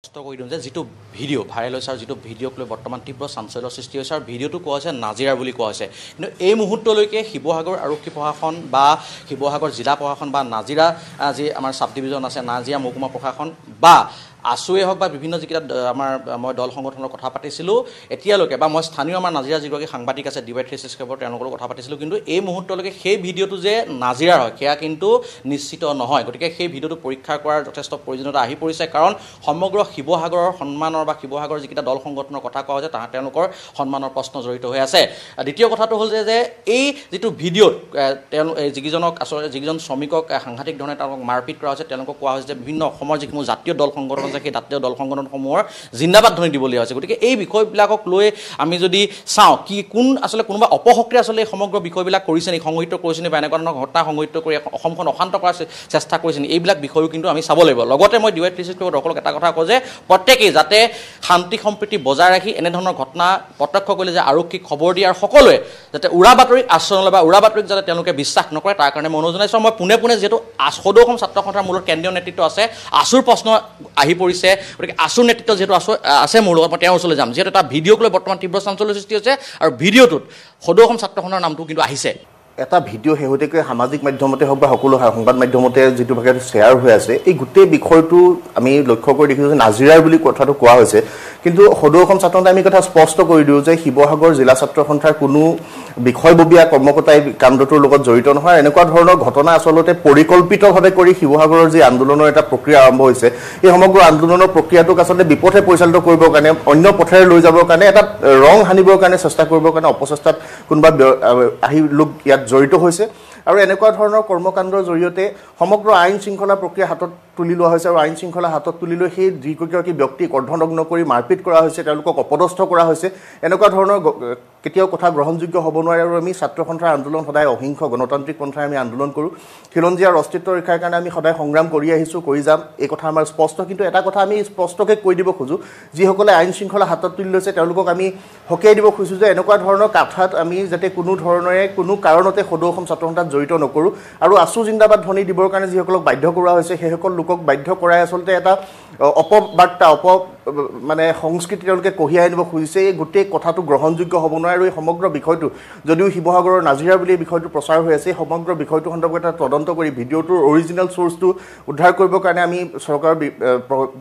স্পষ্ট কৰি দিওঁ যে যিটো ভিডিঅ' ভাইৰেল হৈছে আৰু যিটো ভিডিঅ'ক লৈ বৰ্তমান তীব্ৰ চাঞ্চল্যৰ সৃষ্টি হৈছে আৰু ভিডিঅ'টো কোৱা হৈছে নাজিৰা বুলি কোৱা হৈছে কিন্তু এই মুহূৰ্তলৈকে শিৱসাগৰ আৰক্ষী প্ৰশাসন বা শিৱসাগৰ জিলা প্ৰশাসন বা নাজিৰা যি আমাৰ ছাব ডিভিজন আছে নাজিৰা মহকুমা প্ৰশাসন বা আছোৱেই হওক বা বিভিন্ন যিকেইটা আমাৰ মই দল সংগঠনৰ কথা পাতিছিলোঁ এতিয়ালৈকে বা মই স্থানীয় আমাৰ নাজিৰা যিগৰাকী সাংবাদিক আছে ডি ৱাই থ্ৰী চিক্স কেবৰ তেওঁলোকৰ কথা পাতিছিলোঁ কিন্তু এই মুহূৰ্তলৈকে সেই ভিডিঅ'টো যে নাজিৰা হয় সেয়া কিন্তু নিশ্চিত নহয় গতিকে সেই ভিডিঅ'টো পৰীক্ষা কৰাৰ যথেষ্ট প্ৰয়োজনীয়তা আহি পৰিছে কাৰণ সমগ্ৰ শিৱসাগৰৰ সন্মানৰ বা শিৱসাগৰৰ যিকেইটা দল সংগঠনৰ কথা কোৱা হৈছে তাহাঁত তেওঁলোকৰ সন্মানৰ প্ৰশ্ন জড়িত হৈ আছে দ্বিতীয় কথাটো হ'ল যে যে এই যিটো ভিডিঅ'ত তেওঁ এই যিকেইজনক আচলতে যিকেইজন শ্ৰমিকক সাংঘাতিক ধৰণে তেওঁলোকক মাৰপিট কৰা হৈছে তেওঁলোকক কোৱা হৈছে যে বিভিন্ন অসমৰ যিসমূহ জাতীয় দল সংগঠন কওঁ যে সেই দাতীয় দল সংগঠনসমূহৰ জিন্দাবাদ ধৰি দিবলগীয়া হৈছে গতিকে এই বিষয়বিলাকক লৈ আমি যদি চাওঁ কি কোন আচলতে কোনোবা অপশক্তিয়ে আচলতে এই সমগ্ৰ বিষয়বিলাক কৰিছে নেকি সংগঠিত কৰিছে নেকি বা এনেকুৱা ধৰণৰ ঘটনা সংগঠিত কৰি অসমখন অশান্ত কৰাৰ চেষ্টা কৰিছে নেকি এইবিলাক বিষয়ো কিন্তু আমি চাব লাগিব লগতে মই ডি ৱাই ত্ৰিছ দৰ্শক এটা কথা কওঁ যে প্ৰত্যেকেই যাতে শান্তি সম্প্ৰীতি বজাই ৰাখি এনেধৰণৰ ঘটনা প্ৰত্যক্ষ কৰিলে যে আৰক্ষীক খবৰ দিয়াৰ সকলোৱে যাতে উৰা বাতৰিক আশ্ৰয় নলয় বা উৰা বাতৰিক যাতে তেওঁলোকে বিশ্বাস নকৰে তাৰ কাৰণে মই অনুৰোধ জনাইছোঁ মই পোনে পোনে যিহেতু সদৌ অসম ছাত্ৰ সন্থাৰ মূলত কেন্দ্ৰীয় নেতৃত্ব আছে আছুৰ প্ৰশ্ন আহি পৰিছে গতিকে আছুৰ নেতৃত্ব যিহেতু আছো আছে মোৰ লগত মই তেওঁৰ ওচৰলৈ যাম যিহেতু এটা ভিডিঅ'ক লৈ বৰ্তমান তীব্ৰ চাঞ্চল্য সৃষ্টি হৈছে আৰু ভিডিঅ'টোত সদৌ অসম ছাত্ৰখনৰ নামটো কিন্তু আহিছে এটা ভিডিঅ' শেহতীয়াকৈ সামাজিক মাধ্যমতে হওক বা সকলো সংবাদ মাধ্যমতে যিটো ভাগে শ্বেয়াৰ হৈ আছে এই গোটেই বিষয়টো আমি লক্ষ্য কৰি দেখিছোঁ যে নাজিৰাৰ বুলি কথাটো কোৱা হৈছে কিন্তু সদৌ অসম ছাত্ৰখনতে আমি কথা স্পষ্ট কৰি দিওঁ যে শিৱসাগৰ জিলা ছাত্ৰ সন্থাৰ কোনো বিষয়ববীয়া কৰ্মকৰ্তা এই লগত জড়িত নহয় এনেকুৱা ধৰণৰ ঘটনা আচলতে পৰিকল্পিতভাৱে কৰি শিৱসাগৰৰ যি আন্দোলনৰ এটা প্ৰক্ৰিয়া আৰম্ভ হৈছে এই সমগ্ৰ আন্দোলনৰ প্ৰক্ৰিয়াটোক আচলতে বিপথে পৰিচালিত কৰিবৰ কাৰণে অন্য পথেৰে লৈ যাবৰ কাৰণে এটা ৰং সানিবৰ কাৰণে চেষ্টা কৰিবৰ কাৰণে অপচেষ্টাত কোনোবা আহি লোক ইয়াত জড়িত হৈছে আৰু এনেকুৱা ধৰণৰ কৰ্মকাণ্ডৰ জৰিয়তে সমগ্ৰ আইন শৃংখলা প্ৰক্ৰিয়া হাতত তুলি লোৱা হৈছে আৰু আইন শৃংখলা হাতত তুলি লৈ সেই যিগৰাকী ব্যক্তিক অৰ্ধনগ্ন কৰি মাৰপিট কৰা হৈছে তেওঁলোকক অপদস্থ কৰা হৈছে এনেকুৱা ধৰণৰ কেতিয়াও কথা গ্ৰহণযোগ্য হ'ব নোৱাৰে আৰু আমি ছাত্ৰ সন্থাৰ আন্দোলন সদায় অহিংস গণতান্ত্ৰিক পন্থাৰে আমি আন্দোলন কৰোঁ খিলঞ্জীয়াৰ অস্তিত্ব ৰক্ষাৰ কাৰণে আমি সদায় সংগ্ৰাম কৰি আহিছোঁ কৰি যাম এই কথা আমাৰ স্পষ্ট কিন্তু এটা কথা আমি স্পষ্টকৈ কৈ দিব খোজোঁ যিসকলে আইন শৃংখলা হাতত তুলি লৈছে তেওঁলোকক আমি সকীয়াই দিব খুজিছোঁ যে এনেকুৱা ধৰণৰ কাঠাত আমি যাতে কোনো ধৰণেৰে কোনো কাৰণতে সদৌ অসম ছাত্ৰ সন্থাত জড়িত নকৰোঁ আৰু আছু জিন্দাবাদ ধনী দিবৰ কাৰণে যিসকলক বাধ্য কৰোৱা হৈছে সেইসকল লোক তেওঁলোকক বাধ্য কৰাই আচলতে এটা অপবাৰ্তা অপ মানে সংস্কৃতি তেওঁলোকে কঢ়িয়াই আনিব খুজিছে এই গোটেই কথাটো গ্ৰহণযোগ্য হ'ব নোৱাৰে আৰু এই সমগ্ৰ বিষয়টো যদিও শিৱসাগৰৰ নাজিৰা বুলি এই বিষয়টো প্ৰচাৰ হৈ আছে এই সমগ্ৰ বিষয়টো সন্দৰ্ভত এটা তদন্ত কৰি ভিডিঅ'টোৰ অৰিজিনেল চ'ৰ্চটো উদ্ধাৰ কৰিবৰ কাৰণে আমি চৰকাৰৰ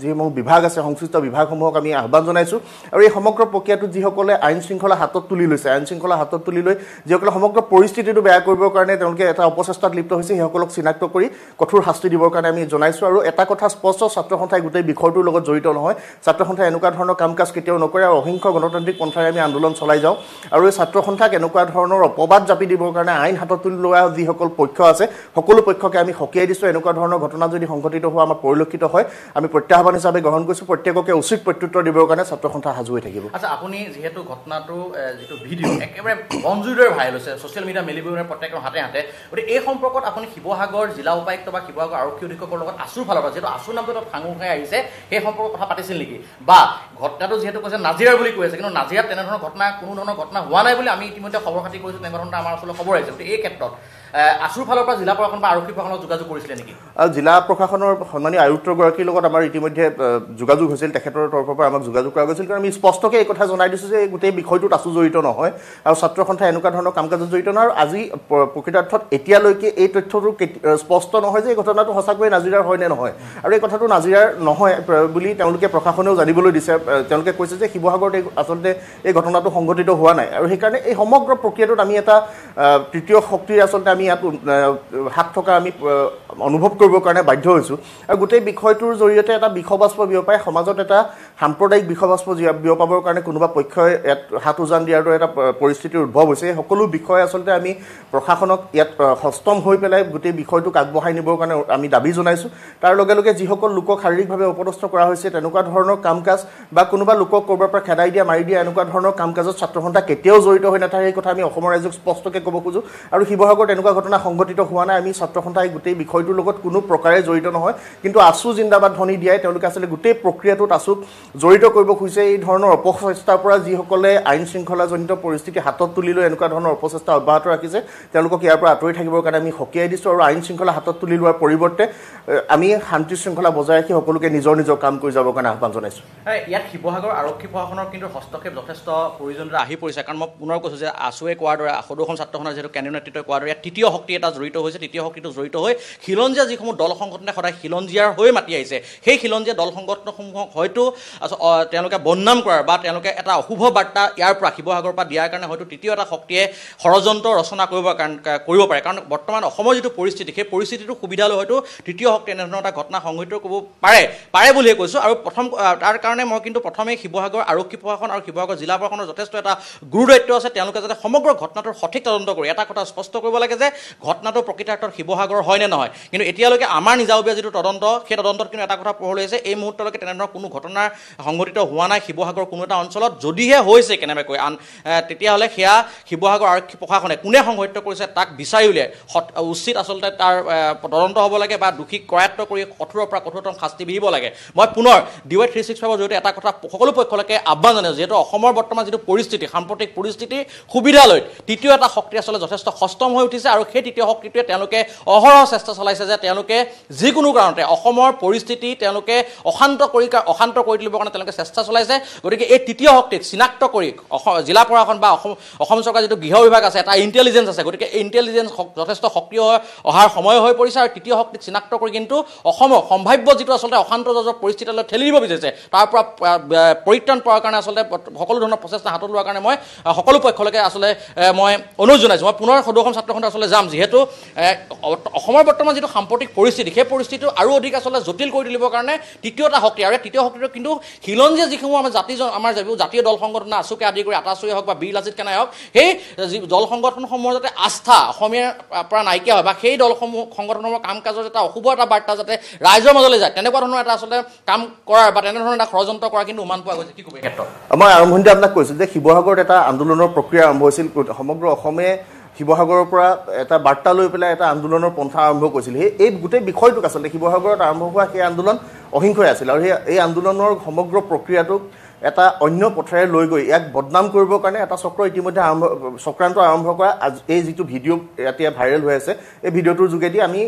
যিসমূহ বিভাগ আছে সংশ্লিষ্ট বিভাগসমূহক আমি আহ্বান জনাইছোঁ আৰু এই সমগ্ৰ প্ৰক্ৰিয়াটোত যিসকলে আইন শৃংখলা হাতত তুলি লৈছে আইন শৃংখলা হাতত তুলি লৈ যিসকলে সমগ্ৰ পৰিস্থিতিটো বেয়া কৰিবৰ কাৰণে তেওঁলোকে এটা অপচেষ্টাত লিপ্ত হৈছে সেইসকলক চিনাক্ত কৰি কঠোৰ শাস্তি দিবৰ কাৰণে আমি জনাইছোঁ আৰু এটা কথা স্পষ্ট ছাত্ৰ সন্থাই গোটেই আচলতে বিষয়টোৰ লগত জড়িত নহয় ছাত্ৰ সন্থাই এনেকুৱা ধৰণৰ কাম কাজ কেতিয়াও নকৰে আৰু অসংখ্য গণতান্ত্ৰিক পন্থাৰে আমি আন্দোলন চলাই যাওঁ আৰু এই ছাত্ৰ সন্থাক এনেকুৱা ধৰণৰ অপবাদ জাপি দিবৰ কাৰণে আইন হাতত তুলি লোৱা যিসকল পক্ষ আছে সকলো পক্ষকে আমি সকীয়াই দিছোঁ এনেকুৱা ধৰণৰ ঘটনা যদি সংঘটিত হোৱা আমাৰ পৰিলক্ষিত হয় আমি প্ৰত্যাহ্বান হিচাপে গ্ৰহণ কৰিছোঁ প্ৰত্যেককে উচিত প্ৰত্যুত্তৰ দিবৰ কাৰণে ছাত্ৰ সন্থা সাজু হৈ থাকিব আচ্ছা আপুনি যিহেতু ঘটনাটো যিটো ভিডিঅ' একেবাৰে মঞ্জুৰিদৰে ভাইৰেল হৈছে ছ'চিয়েল মিডিয়া মেলিব প্ৰত্যেকৰ হাতে হাতে গতিকে এই সম্পৰ্কত আপুনি শিৱসাগৰ জিলা উপায়ুক্ত বা শিৱসাগৰ আৰক্ষী অধীক্ষকৰ লগত আছুৰ ফালৰ পৰা যিহেতু আছুৰ নামটো তাত সাঙোৰ খাই আহিছে আহিছে সেই সম্পৰ্কত কথা পাতিছিল নেকি বা ঘটনাটো যিহেতু কৈছে নাজিৰা বুলি কৈ আছে কিন্তু নাজিৰাত তেনেধৰণৰ ঘটনা কোনো ধৰণৰ ঘটনা হোৱা নাই বুলি আমি ইতিমধ্যে খবৰ খাতি কৰিছোঁ তেনেধৰণে আমাৰ ওচৰলৈ খবৰ আহিছে এই ক্ষেত্ৰত আছুৰ ফালৰ পৰা জিলা প্ৰশাসন বা আৰক্ষী প্ৰশাসনত যোগাযোগ কৰিছিলে নেকি জিলা প্ৰশাসনৰ সন্মানীয় আয়ুক্তগৰাকীৰ লগত আমাৰ ইতিমধ্যে যোগাযোগ হৈছিল তেখেতৰ তৰফৰ পৰা আমাক যোগাযোগ কৰা গৈছিল কাৰণ আমি স্পষ্টকৈ এই কথা জনাই দিছোঁ যে এই গোটেই বিষয়টোত আছো জড়িত নহয় আৰু ছাত্ৰ সন্থা এনেকুৱা ধৰণৰ কাম কাজত জড়িত নহয় আৰু আজি প্ৰকৃতাৰ্থত এতিয়ালৈকে এই তথ্যটো স্পষ্ট নহয় যে এই ঘটনাটো সঁচাকৈয়ে নাজিৰাৰ নে নহয় আৰু এই কথাটো নাজিৰাৰ নহয় নহয় বুলি তেওঁলোকে প্ৰশাসনেও জানিবলৈ দিছে তেওঁলোকে কৈছে যে শিৱসাগৰত এই আচলতে এই ঘটনাটো সংঘটিত হোৱা নাই আৰু সেইকাৰণে এই সমগ্ৰ প্ৰক্ৰিয়াটোত আমি এটা তৃতীয় শক্তিৰে আচলতে আমি ইয়াত হাত থকা আমি অনুভৱ কৰিবৰ কাৰণে বাধ্য হৈছোঁ আৰু গোটেই বিষয়টোৰ জৰিয়তে এটা বিষবাষ্প বিয়পাই সমাজত এটা সাম্প্ৰদায়িক বিষবাষ্প বিয়পাবৰ কাৰণে কোনোবা পক্ষই ইয়াত হাত উজান দিয়াৰ দৰে এটা পৰিস্থিতিৰ উদ্ভৱ হৈছে এই সকলো বিষয়ে আচলতে আমি প্ৰশাসনক ইয়াত সষ্টম হৈ পেলাই গোটেই বিষয়টোক আগবঢ়াই নিবৰ কাৰণে আমি দাবী জনাইছোঁ তাৰ লগে লগে যিসকল লোকক শাৰীৰিকভাৱে উপদস্থ কৰা হৈছে তেনেকুৱা ধৰণৰ কাম কাজ বা কোনোবা লোকক ক'ৰবাৰ পৰা খেদাই দিয়া মাৰি দিয়া এনেকুৱা ধৰণৰ কাম কাজত ছাত্ৰ সন্থা কেতিয়াও জড়িত হৈ নাথাকে সেই কথা আমি অসমৰ ৰাইজক স্পষ্টকৈ ক'ব খোজোঁ আৰু শিৱসাগৰত এনেকুৱা ঘটনা সংঘটিত হোৱা নাই আমি ছাত্ৰ সন্থাই গোটেই বিষয়টোৰ লগত কোনো প্ৰকাৰে জড়িত নহয় কিন্তু আছু জিন্দাবাদ ধনী দিয়াই তেওঁলোকে আচলতে গোটেই প্ৰক্ৰিয়াটোত আছুক জড়িত কৰিব খুজিছে এই ধৰণৰ অপচেষ্টাৰ পৰা যিসকলে আইন শৃংখলাজনিত পৰিস্থিতি হাতত তুলি লৈ এনেকুৱা ধৰণৰ অপচেষ্টা অব্যাহত ৰাখিছে তেওঁলোকক ইয়াৰ পৰা আঁতৰি থাকিবৰ কাৰণে আমি সকীয়াই দিছোঁ আৰু আইন শৃংখলা হাতত তুলি লোৱাৰ পৰিৱৰ্তে আমি শান্তি শৃংখলা বজাই ৰাখি সকলোকে নিজৰ নিজৰ কাম কৰি যাবৰ কাৰণে আহ্বান জনাইছোঁ ইয়াত শিৱসাগৰ আৰক্ষী প্ৰশাসনৰ কিন্তু হস্তক্ষেপ যথেষ্ট প্ৰয়োজনীয়তা আহি পৰিছে কাৰণ মই পুনৰ কৈছোঁ যে আছুৱে কোৱাৰ দৰে সদৌখন ছাত্ৰখনৰ যিহেতু কেন্দ্ৰীয় নেতৃত্বই কোৱাৰ দৰে ইয়াত তৃতীয় শক্তি এটা জড়িত হৈছে তৃতীয় শক্তিটো জড়িত হৈ খিলঞ্জীয়া যিসমূহ দল সংগঠনে সদায় খিলঞ্জীয়াৰ হৈ মাতি আহিছে সেই খিলঞ্জীয়া দল সংগঠনসমূহক হয়তো তেওঁলোকে বদনাম কৰাৰ বা তেওঁলোকে এটা অশুভ বাৰ্তা ইয়াৰ পৰা শিৱসাগৰৰ পৰা দিয়াৰ কাৰণে হয়তো তৃতীয় এটা শক্তিয়ে ষড়যন্ত্ৰ ৰচনা কৰিবৰ কাৰণে কৰিব পাৰে কাৰণ বৰ্তমান অসমৰ যিটো পৰিস্থিতি সেই পৰিস্থিতিটো সুবিধালৈ হয়তো তৃতীয় শক্তি এনেধৰণৰ এটা ঘটনা সংঘটিত কৰিব পাৰে পাৰে বুলিহে কৈছোঁ আৰু প্ৰথম তাৰ কাৰণে মই কিন্তু প্ৰথমে শিৱসাগৰ আৰক্ষী প্ৰশাসন আৰু শিৱসাগৰ জিলা প্ৰশাসনৰ যথেষ্ট এটা গুৰুদায়িত্ব আছে তেওঁলোকে যাতে সমগ্ৰ ঘটনাটোৰ সঠিক তদন্ত কৰি এটা কথা স্পষ্ট কৰিব লাগে যে ঘটনাটো প্ৰকৃতাৰ্থত শিৱসাগৰ হয়নে নহয় কিন্তু এতিয়ালৈকে আমাৰ নিজাববীয়া যিটো তদন্ত সেই তদন্তত কিন্তু এটা কথা পোহৰলৈ আছে এই মুহূৰ্তলৈকে তেনেধৰণৰ কোনো ঘটনা সংঘটিত হোৱা নাই শিৱসাগৰ কোনো এটা অঞ্চলত যদিহে হৈছে কেনেবাকৈ আন তেতিয়াহ'লে সেয়া শিৱসাগৰ আৰক্ষী প্ৰশাসনে কোনে সংঘটিত কৰিছে তাক বিচাৰি উলিয়াই উচিত আচলতে তাৰ তদন্ত হ'ব লাগে বা দোষীক কৰায়ত্ব কৰি কঠোৰৰ পৰা কঠোৰতম শাস্তি বিহিব লাগে লাগে মই পুনৰ ডি ৱাই থ্ৰী ছিক্স ফাইভৰ জৰিয়তে এটা কথা সকলো পক্ষলৈকে আহ্বান জনাই যিহেতু অসমৰ বৰ্তমান যিটো পৰিস্থিতি সাম্প্ৰতিক পৰিস্থিতি সুবিধালৈ তৃতীয় এটা শক্তি আচলতে যথেষ্ট সষ্টম হৈ উঠিছে আৰু সেই তৃতীয় শক্তিটোৱে তেওঁলোকে অহৰহ চেষ্টা চলাইছে যে তেওঁলোকে যিকোনো কাৰণতে অসমৰ পৰিস্থিতি তেওঁলোকে অশান্ত কৰি অশান্ত কৰি তুলিবৰ কাৰণে তেওঁলোকে চেষ্টা চলাইছে গতিকে এই তৃতীয় শক্তিক চিনাক্ত কৰি জিলা প্ৰশাসন বা অসম অসম চৰকাৰ যিটো গৃহ বিভাগ আছে এটা ইণ্টেলিজেঞ্চ আছে গতিকে এই ইণ্টেলিজেঞ্চ যথেষ্ট সক্ৰিয় হৈ অহাৰ সময় হৈ পৰিছে আৰু তৃতীয় শক্তিক চিনাক্ত কৰি কিন্তু অসমৰ সম্ভাৱ্য যিটো আচলতে অশান্ত অশান্তজনক পৰিস্থিতিলৈ ঠেলি দিব বিচাৰিছে তাৰ পৰা পৰিত্ৰাণ পোৱাৰ কাৰণে আচলতে সকলো ধৰণৰ প্ৰচেষ্টা হাতত লোৱাৰ কাৰণে মই সকলো পক্ষলৈকে আচলতে মই অনুৰোধ জনাইছোঁ মই পুনৰ সদৌ অসম ছাত্ৰখণ্ড আচলতে যাম যিহেতু অসমৰ বৰ্তমান যিটো সাম্প্ৰতিক পৰিস্থিতি সেই পৰিস্থিতিটো আৰু অধিক আচলতে জটিল কৰি তুলিবৰ কাৰণে তৃতীয় এটা শক্তি আৰু এই তৃতীয় শক্তিটো কিন্তু খিলঞ্জীয়া যিসমূহ আমাৰ জাতি আমাৰ যিবোৰ জাতীয় দল সংগঠন আছুকে আদি কৰি আটাচুৱে হওক বা বি লাজিত কেনাই হওক সেই যি দল সংগঠনসমূহৰ যাতে আস্থা অসমীয়াৰ পৰা নাইকিয়া হয় বা সেই দলসমূহ সংগঠনসমূহৰ কাম কাজৰ এটা অশুভ এটা বাৰ্তা যাতে ৰাইজৰ মাজলৈ যায় তেনেকুৱা ধৰণৰ আপোনাক কৈছিল যে শিৱসাগৰত এটা আন্দোলনৰ প্ৰক্ৰিয়া আৰম্ভ হৈছিল সমগ্ৰ অসমে শিৱসাগৰৰ পৰা এটা বাৰ্তা লৈ পেলাই এটা আন্দোলনৰ পন্থা আৰম্ভ কৰিছিল সেই এই গোটেই বিষয়টোক আচলতে শিৱসাগৰত আৰম্ভ হোৱা সেই আন্দোলন অহিংসই আছিল আৰু সেই এই আন্দোলনৰ সমগ্ৰ প্ৰক্ৰিয়াটোক এটা অন্য পথেৰে লৈ গৈ ইয়াক বদনাম কৰিবৰ কাৰণে এটা চক্ৰ ইতিমধ্যে আৰম্ভ চক্ৰান্ত আৰম্ভ কৰা এই যিটো ভিডিঅ' এতিয়া ভাইৰেল হৈ আছে এই ভিডিঅ'টোৰ যোগেদি আমি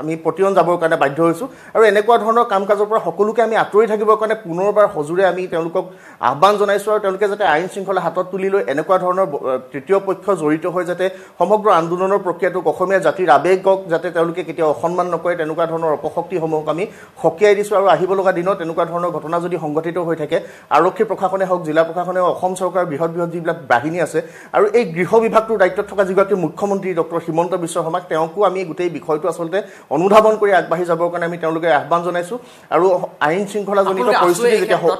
আমি প্ৰতিৰণ যাবৰ কাৰণে বাধ্য হৈছোঁ আৰু এনেকুৱা ধৰণৰ কাম কাজৰ পৰা সকলোকে আমি আঁতৰি থাকিবৰ কাৰণে পুনৰবাৰ সজোৰে আমি তেওঁলোকক আহ্বান জনাইছোঁ আৰু তেওঁলোকে যাতে আইন শৃংখলা হাতত তুলি লৈ এনেকুৱা ধৰণৰ তৃতীয় পক্ষ জড়িত হৈ যাতে সমগ্ৰ আন্দোলনৰ প্ৰক্ৰিয়াটোক অসমীয়া জাতিৰ আৱেগক যাতে তেওঁলোকে কেতিয়াও অসন্মান নকৰে তেনেকুৱা ধৰণৰ অপশক্তিসমূহক আমি সকীয়াই দিছোঁ আৰু আহিব লগা দিনত তেনেকুৱা ধৰণৰ ঘটনা যদি সংঘটিত হৈ থাকে আৰক্ষী প্ৰশাসনে হওক জিলা প্ৰশাসনে হওক অসম চৰকাৰৰ বৃহৎ বৃহৎ যিবিলাক বাহিনী আছে আৰু এই গৃহ বিভাগটোৰ দায়িত্বত থকা যিগৰাকী মুখ্যমন্ত্ৰী ডক্টৰ হিমন্ত বিশ্ব শৰ্মাক তেওঁকো আমি গোটেই বিষয়টো আচলতে অনুধাৱন কৰি আগবাঢ়ি যাবৰ কাৰণে আমি তেওঁলোকে আহ্বান জনাইছোঁ আৰু আইন শৃংখলাজনিত পৰিস্থিতি যেতিয়া হওক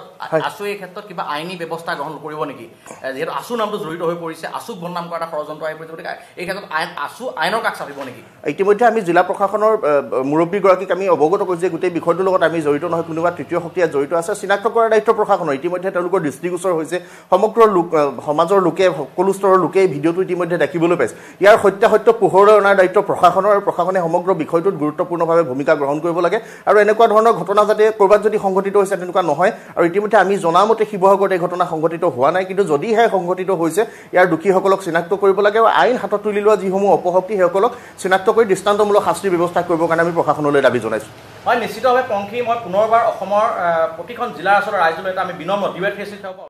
আছু এই ক্ষেত্ৰত কিবা আইনী ব্যৱস্থা গ্ৰহণ কৰিব নেকি যিহেতু আছু নামটো জড়িত হৈ পৰিছে আছুক বদনাম কৰা এটা ষড়যন্ত্ৰ আহি পৰিছে গতিকে এই ক্ষেত্ৰত আইন আছু আইনৰ কাষ চাপিব নেকি ইতিমধ্যে আমি জিলা প্ৰশাসনৰ মুৰব্বীগৰাকীক আমি অৱগত কৰিছোঁ যে গোটেই বিষয়টোৰ লগত আমি জড়িত নহয় কোনোবা তৃতীয় শক্তিয়ে জড়িত আছে চিনাক্ত কৰাৰ দায়িত্ব প্ৰশাসনৰ ইতিমধ্যে তেওঁলোকৰ দৃষ্টিগোচৰ হৈছে সমগ্ৰ লোক সমাজৰ লোকে সকলো স্তৰৰ লোকে এই ভিডিঅ'টো ইতিমধ্যে দেখিবলৈ পাইছে ইয়াৰ সত্যাসত্য পোহৰলৈ অনাৰ দায়িত্ব প্ৰশাসনৰ আৰু প্ৰশাসনে সমগ্ৰ বিষয়টোত গুৰুত্বপূৰ্ণভাৱে ভূমিকা গ্ৰহণ কৰিব লাগে আৰু এনেকুৱা ধৰণৰ ঘটনা যাতে ক'ৰবাত যদি সংঘটিত হৈছে তেনেকুৱা নহয় আৰু ইতিমধ্যে আমি জনামতে শিৱসাগৰত এই ঘটনা সংঘটিত হোৱা নাই কিন্তু যদিহে সংঘটিত হৈছে ইয়াৰ দোষীসকলক চিনাক্ত কৰিব লাগে আৰু আইন হাতত তুলি লোৱা যিসমূহ অপশক্তি সেইসকলক চিনাক্ত কৰি দৃষ্টান্তমূলক শাস্তিৰ ব্যৱস্থা কৰিবৰ কাৰণে আমি প্ৰশাসনলৈ দাবী জনাইছোঁ হয় নিশ্চিতভাৱে পংখী মই পুনৰবাৰ অসমৰ প্ৰতিখন জিলাৰ আচলতে ৰাইজলৈ এটা আমি বিনম্ৰ ডিবেট ফেচিলিটি